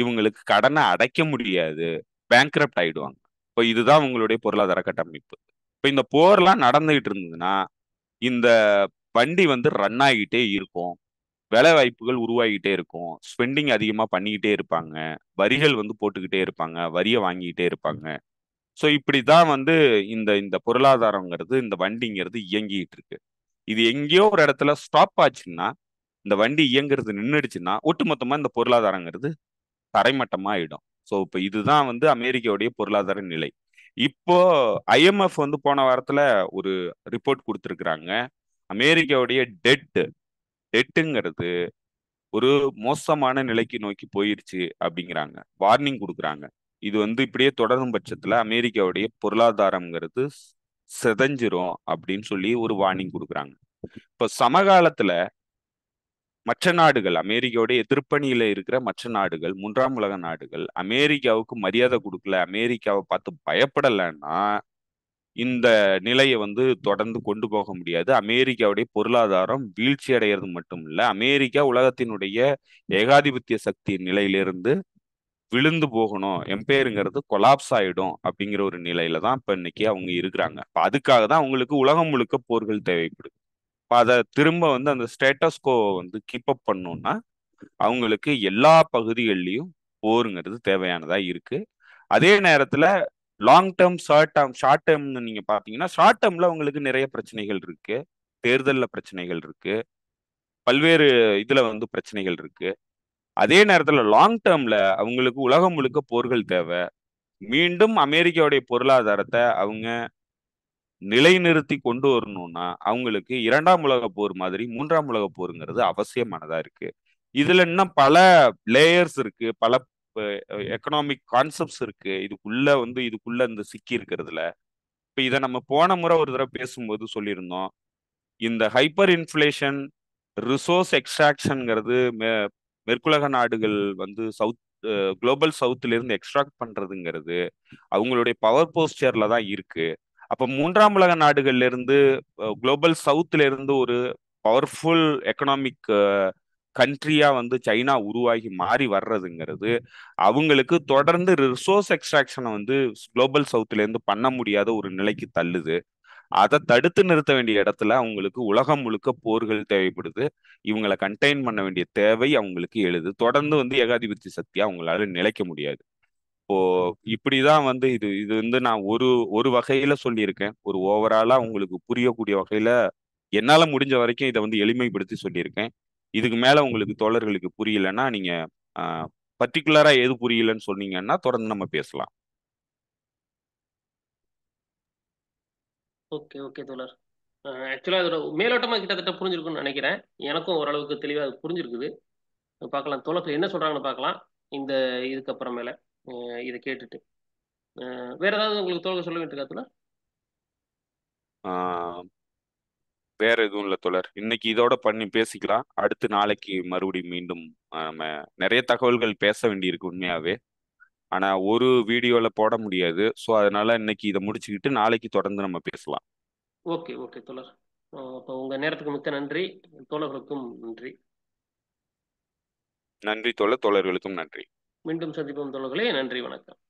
இவங்களுக்கு கடனை அடைக்க முடியாது பேங்க்ரப்ட் ஆகிடுவாங்க இப்போ இதுதான் உங்களுடைய பொருளாதார கட்டமைப்பு இப்போ இந்த போர்லாம் நடந்துகிட்டு இருந்ததுன்னா இந்த வண்டி வந்து ரன் ஆகிட்டே இருக்கும் வேலை வாய்ப்புகள் உருவாகிட்டே இருக்கும் ஸ்பெண்டிங் அதிகமாக பண்ணிக்கிட்டே இருப்பாங்க வரிகள் வந்து போட்டுக்கிட்டே இருப்பாங்க வரியை வாங்கிக்கிட்டே இருப்பாங்க ஸோ இப்படி தான் வந்து இந்த இந்த பொருளாதாரங்கிறது இந்த வண்டிங்கிறது இயங்கிட்டு இருக்கு இது எங்கேயோ ஒரு இடத்துல ஸ்டாப் ஆச்சுன்னா இந்த வண்டி இயங்குறது நின்றுடுச்சுன்னா ஒட்டுமொத்தமாக இந்த பொருளாதாரங்கிறது தரைமட்டமாக ஆகிடும் ஸோ இப்போ இதுதான் வந்து அமெரிக்காவுடைய பொருளாதார நிலை இப்போ ஐஎம்எஃப் வந்து போன வாரத்தில் ஒரு ரிப்போர்ட் கொடுத்துருக்குறாங்க அமெரிக்காவுடைய டெட்டு டெட்டுங்கிறது ஒரு மோசமான நிலைக்கு நோக்கி போயிருச்சு அப்படிங்கிறாங்க வார்னிங் கொடுக்குறாங்க இது வந்து இப்படியே தொடரும் பட்சத்தில் அமெரிக்காவுடைய பொருளாதாரம்ங்கிறது செதஞ்சிரும் அப்படின்னு சொல்லி ஒரு வார்னிங் கொடுக்குறாங்க இப்போ சமகாலத்தில் மற்ற நாடுகள் அமெரிக்காவுடைய எதிர்ப்பணியில் இருக்கிற மற்ற நாடுகள் மூன்றாம் உலக நாடுகள் அமெரிக்காவுக்கு மரியாதை கொடுக்கல அமெரிக்காவை பார்த்து பயப்படலைன்னா இந்த நிலையை வந்து தொடர்ந்து கொண்டு போக முடியாது அமெரிக்காவுடைய பொருளாதாரம் வீழ்ச்சி அடைகிறது மட்டும் இல்லை அமெரிக்கா உலகத்தினுடைய ஏகாதிபத்திய சக்தி நிலையிலிருந்து விழுந்து போகணும் எம்பையருங்கிறது கொலாப்ஸ் ஆயிடும் அப்படிங்கிற ஒரு நிலையில தான் இப்போ இன்னைக்கு அவங்க இருக்கிறாங்க இப்போ அதுக்காக தான் அவங்களுக்கு உலகம் முழுக்க போர்கள் தேவைப்படுது இப்போ அதை திரும்ப வந்து அந்த ஸ்டேட்டஸ்கோ வந்து கீப் அப் பண்ணோம்னா அவங்களுக்கு எல்லா பகுதிகள்லேயும் போருங்கிறது தேவையானதா இருக்கு அதே நேரத்துல long term short term short டேர்ம்னு நீங்கள் பார்த்தீங்கன்னா ஷார்ட் டேர்மில் உங்களுக்கு நிறைய பிரச்சனைகள் இருக்குது தேர்தலில் பிரச்சனைகள் இருக்குது பல்வேறு இதில் வந்து பிரச்சனைகள் இருக்குது அதே நேரத்தில் லாங் டேர்மில் அவங்களுக்கு உலகம் முழுக்க போர்கள் தேவை மீண்டும் அமெரிக்காவுடைய பொருளாதாரத்தை அவங்க நிலைநிறுத்தி கொண்டு வரணும்னா அவங்களுக்கு இரண்டாம் உலக போர் மாதிரி மூன்றாம் உலக போருங்கிறது அவசியமானதாக இருக்குது இதில் இன்னும் பல லேயர்ஸ் இருக்குது பல இப்போ எக்கனாமிக் கான்செப்ட்ஸ் இருக்கு இதுக்குள்ள வந்து இதுக்குள்ள இந்த சிக்கி இருக்கிறதுல இப்போ இதை நம்ம போன முறை ஒரு தடவை பேசும்போது சொல்லியிருந்தோம் இந்த ஹைப்பர் இன்ஃபிளேஷன் ரிசோர்ஸ் எக்ஸ்ட்ராக்ஷனுங்கிறது மே மேற்குலக நாடுகள் வந்து சவுத் குளோபல் சவுத்துலேருந்து எக்ஸ்ட்ராக்ட் பண்ணுறதுங்கிறது அவங்களுடைய பவர் போஸ்டர்ல தான் இருக்கு அப்போ மூன்றாம் உலக நாடுகள்லேருந்து குளோபல் சவுத்துலேருந்து ஒரு பவர்ஃபுல் எக்கனாமிக் கண்ட்ரியா வந்து சைனா உருவாகி மாறி வர்றதுங்கிறது அவங்களுக்கு தொடர்ந்து ரிசோர்ஸ் எக்ஸ்ட்ராக்ஷனை வந்து குளோபல் சவுத்துலேருந்து பண்ண முடியாத ஒரு நிலைக்கு தள்ளுது அதை தடுத்து நிறுத்த வேண்டிய இடத்துல அவங்களுக்கு உலகம் முழுக்க போர்கள் தேவைப்படுது இவங்களை கண்டெயின் பண்ண வேண்டிய தேவை அவங்களுக்கு எழுது தொடர்ந்து வந்து ஏகாதிபத்தி சக்தியா அவங்களால நிலைக்க முடியாது இப்போ இப்படிதான் வந்து இது இது வந்து நான் ஒரு ஒரு வகையில சொல்லியிருக்கேன் ஒரு ஓவராலா உங்களுக்கு புரியக்கூடிய வகையில என்னால முடிஞ்ச வரைக்கும் இதை வந்து எளிமைப்படுத்தி சொல்லியிருக்கேன் இதுக்கு மேலே உங்களுக்கு தோழர்களுக்கு புரியலன்னா நீங்கள் பர்டிகுலராக எது புரியலன்னு சொன்னீங்கன்னா தொடர்ந்து நம்ம பேசலாம் ஓகே ஓகே தோழர் ஆக்சுவலாக அதோட மேலோட்டமாக கிட்டத்தட்ட புரிஞ்சிருக்குன்னு நினைக்கிறேன் எனக்கும் ஓரளவுக்கு தெளிவாக அது புரிஞ்சிருக்குது பார்க்கலாம் தோழர்கள் என்ன சொல்கிறாங்கன்னு பார்க்கலாம் இந்த மேலே இதை கேட்டுட்டு வேற ஏதாவது உங்களுக்கு தோழர் சொல்ல வேண்டியிருக்கா தோழர் வேற எதுவும் இல்லை தொடர் இன்னைக்கு இதோட பண்ணி பேசிக்கலாம் அடுத்து நாளைக்கு மறுபடியும் மீண்டும் நம்ம நிறைய தகவல்கள் பேச வேண்டியிருக்கு உண்மையாவே ஆனா ஒரு வீடியோல போட முடியாது ஸோ அதனால இன்னைக்கு இதை முடிச்சுக்கிட்டு நாளைக்கு தொடர்ந்து நம்ம பேசலாம் ஓகே ஓகே தொடர் அப்போ உங்க நேரத்துக்கு மிக்க நன்றி தோழர்களுக்கும் நன்றி நன்றி தோழர் தோழர்களுக்கும் நன்றி மீண்டும் சந்திப்போம் தோழர்களே நன்றி வணக்கம்